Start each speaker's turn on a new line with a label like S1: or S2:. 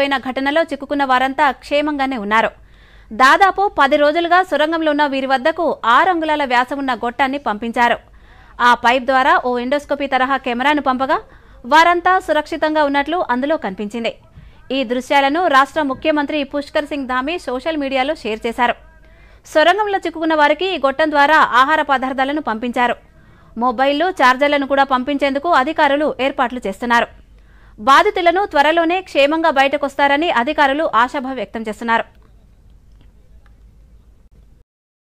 S1: కూలిపోయిన ఘటనలో చిక్కుకున్న వారంతా క్షేమంగానే ఉన్నారు దాదాపు పది రోజులుగా సొరంగంలో ఉన్న వీరి వద్దకు ఆరు అంగుళాల వ్యాసమున్న గొట్టాన్ని పంపించారు ఆ పైప్ ద్వారా ఓ ఎండోస్కోపీ తరహా కెమెరాను పంపగా వారంతా సురక్షితంగా ఉన్నట్లు అందులో కనిపించింది ఈ దృశ్యాలను రాష్ట్ర ముఖ్యమంత్రి పుష్కర్ సింగ్ ధామి సోషల్ మీడియాలో షేర్ చేశారు సొరంగంలో చిక్కుకున్న వారికి ఈ గొట్టం ద్వారా ఆహార పదార్థాలను పంపించారు మొబైల్లు చార్జర్లను కూడా పంపించేందుకు అధికారులు ఏర్పాట్లు చేస్తున్నారు బాధితులను త్వరలోనే క్షేమంగా బయటకొస్తారని అధికారులు ఆశాభావ వ్యక్తం చేస్తున్నారు